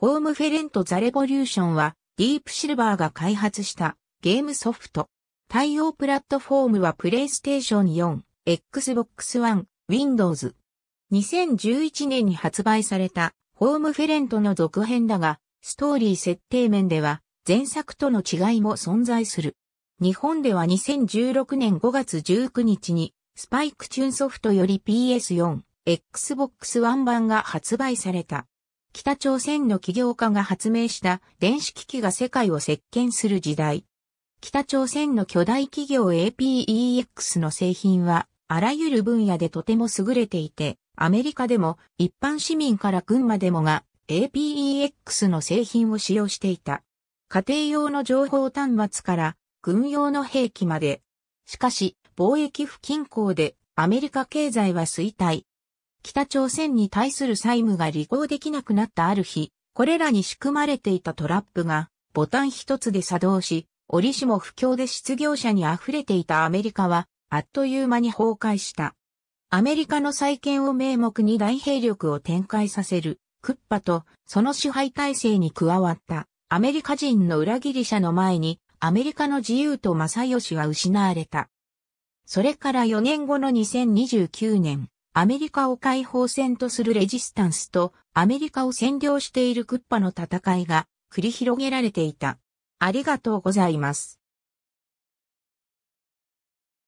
ホームフェレント・ザ・レボリューションは、ディープシルバーが開発したゲームソフト。対応プラットフォームはプレイステーション4、Xbox One、Windows。2011年に発売されたホームフェレントの続編だが、ストーリー設定面では前作との違いも存在する。日本では2016年5月19日にスパイクチューンソフトより PS4、Xbox One 版が発売された。北朝鮮の起業家が発明した電子機器が世界を席巻する時代。北朝鮮の巨大企業 APEX の製品は、あらゆる分野でとても優れていて、アメリカでも一般市民から群馬でもが APEX の製品を使用していた。家庭用の情報端末から軍用の兵器まで。しかし、貿易不均衡でアメリカ経済は衰退。北朝鮮に対する債務が履行できなくなったある日、これらに仕組まれていたトラップが、ボタン一つで作動し、折しも不況で失業者に溢れていたアメリカは、あっという間に崩壊した。アメリカの再建を名目に大兵力を展開させる、クッパと、その支配体制に加わった、アメリカ人の裏切り者の前に、アメリカの自由と正義は失われた。それから4年後の2029年、アメリカを解放戦とするレジスタンスとアメリカを占領しているクッパの戦いが繰り広げられていた。ありがとうございます。